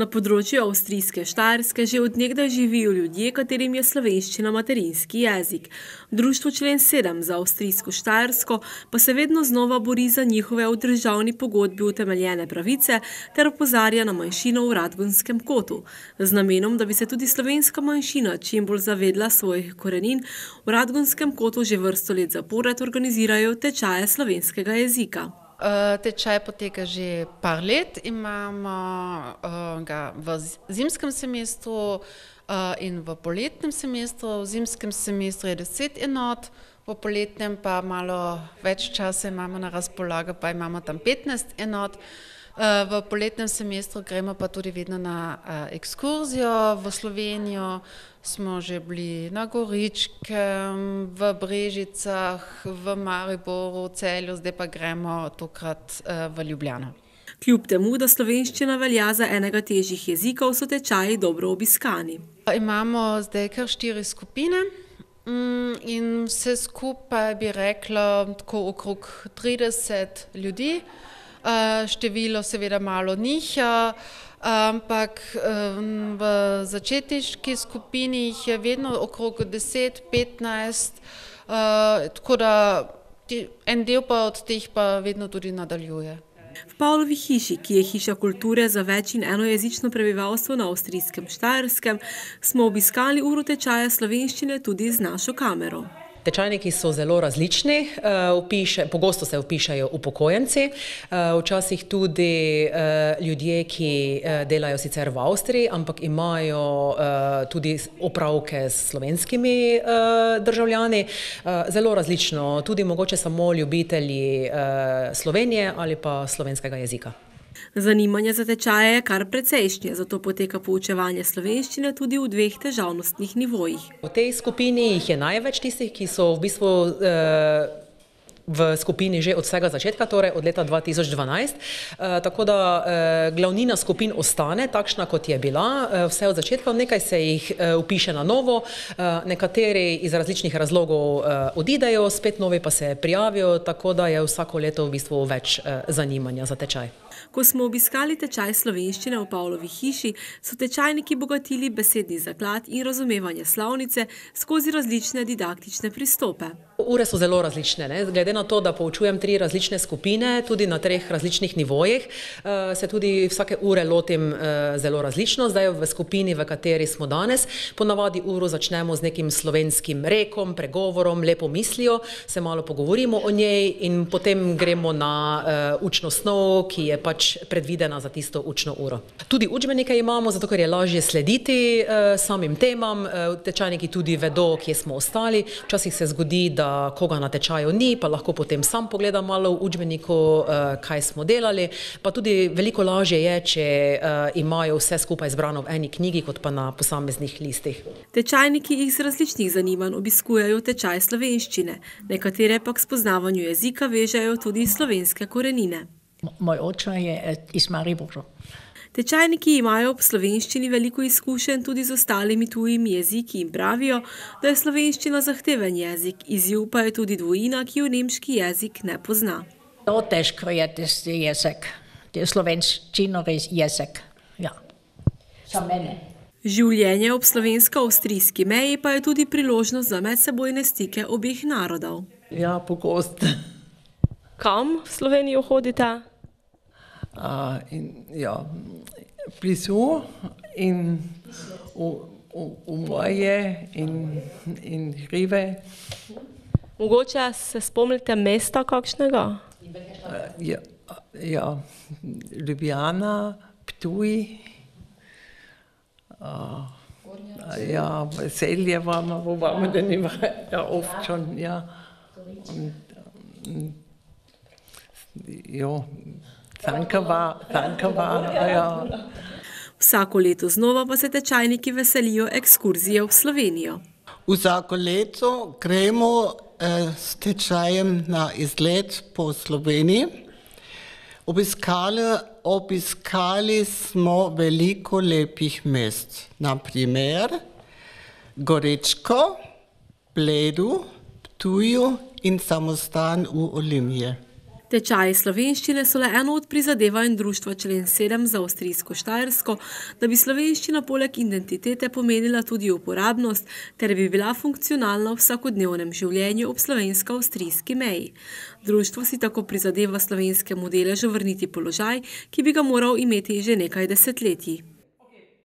Na področju avstrijske Štarske že odnegda živijo ljudje, katerim je slovenščina materinski jezik. Društvo člen 7 za avstrijsko Štarsko pa se vedno znova bori za njihove v državni pogodbi utemeljene pravice ter opozarja na manjšino v Radgonskem kotu. Z namenom, da bi se tudi slovenska manjšina čim bolj zavedla svojih korenin, v Radgonskem kotu že vrsto let zapored organizirajo tečaje slovenskega jezika. Eh, Tečaj poteka že par let, imamo eh, ga v zimskem semestru eh, in v poletnem semestru. V zimskem semestru je 10 enot, v poletnem pa malo več časa imamo na razpolago, pa imamo tam 15 enot. Eh, v poletnem semestru gremo pa tudi vedno na eh, ekskurzijo v Slovenijo. Smo že bili na Goričkem, v Brežicah, v Mariboru, v Celju, zdaj pa gremo tokrat eh, v Ljubljano. Kljub temu, da slovenščina velja za enega težjih jezikov, so tečaji dobro obiskani. Imamo zdaj kar štiri skupine. Mm, in vse skupaj bi reklo, da je okrog 30 ljudi. Eh, število seveda malo njih, eh, ampak v začetniški skupini jih je vedno okrog 10-15, eh, tako da en del pa od teh pa vedno tudi nadaljuje. V Pavlovi hiši, ki je hiša kulture za več in enojezično prebivalstvo na avstrijskem Štajerskem, smo obiskali uro tečaja slovenščine tudi z našo kamero. Tečajniki so zelo različni, Upiše, eh, pogosto se upišajo upokojenci, eh, včasih tudi eh, ljudje, ki delajo sicer v Avstriji, ampak imajo tudi opravke s slovenskimi državljani. Zelo različno, tudi mogoče samo ljubitelji Slovenije ali pa slovenskega jezika. Zanimanje za tečaje je kar precejšnje, zato poteka poučevanje slovenščine tudi v dveh težavnostnih nivojih. V tej skupini jih je največ tistih, ki so v bistvu eh, v skupini že od vsega začetka, torej od leta 2012. Eh, tako da eh, glavnina skupin ostane takšna, kot je bila vse od začetka. Nekaj se jih upiše na novo, nekateri iz različnih razlogov odidejo, spet novi pa se prijavijo, tako da je vsako leto v bistvu več zanimanja za tečaj. Ko smo obiskali tečaj slovenščine v Pavlovi hiši, so tečajniki bogatili besedni zaklad in razumevanje slavnice skozi različne didaktične pristope. Ure so zelo različne. Ne? Glede na to, da poučujem tri različne skupine, tudi na treh različnih nivojih, eh, se tudi vsake ure lotim eh, zelo različno. Zdaj v skupini, v kateri smo danes, ponavadi uro začnemo z nekim slovenskim rekom, pregovorom, lepo mislijo, se malo pogovorimo o njej in potem gremo na eh, učno snov, ki je pač predvidena za tisto učno uro. Tudi učbenike imamo, zato ker je lažje slediti uh, samim temam, uh, tečajniki tudi vedo, kje smo ostali. Včasih se zgodi, da koga na tečaju ni, pa lahko potem sam pogleda malo v učbeniku, uh, kaj smo delali. Pa tudi veliko lažje je, če uh, imajo vse skupaj zbrano v eni knjigi, kot pa na posameznih listih. Tečajniki iz različnih zanimanj obiskujejo tečaj slovenščine, nekatere pa k spoznavanju jezika vežejo tudi slovenske korenine. Moj oče je eh, iz Maribora. Tečajniki imajo v slovenščini veliko izkušenj tudi z ostalimi tujimi jeziki in pravijo, da je slovenščina zahteven jezik. Izjiv pa je tudi dvojina, ki jo nemški jezik ne pozna. To težko je tisti jezik, tisti slovenščinovi jezik. Ja. Za mene. Življenje ob slovensko-avstrijski meji pa je tudi priložnost za medsebojne stike obih narodov. Ja, pogost. Kam v Slovenijo hodite? Eh, in, ja, plesu in umoje in, in hrive. Mogoče se spomnite mesta kakšnega? Eh, ja, ja Ljubljana, Ptuj, a, eh, ja, veselje vam, vam, da ni ja, občan, ja. Um, jo. Ja. Tankava, ja, ja. Vsako leto znova pa se tečajniki veselijo ekskurzije v Slovenijo. Vsako leto gremo eh, s tečajem na izlet po Sloveniji. Obiskali, obiskali smo veliko lepih mest, naprimer Gorečko, Bledu, Tuju in samostan v Olimpiji. Tečaji slovenščine so le eno od prizadevanj društva člen 7 za avstrijsko Štajersko, da bi slovenščina poleg identitete pomenila tudi uporabnost, ter bi bila funkcionalna v vsakodnevnem življenju ob slovensko-avstrijski meji. Društvo si tako prizadeva slovenske modele že vrniti položaj, ki bi ga moral imeti že nekaj desetletij.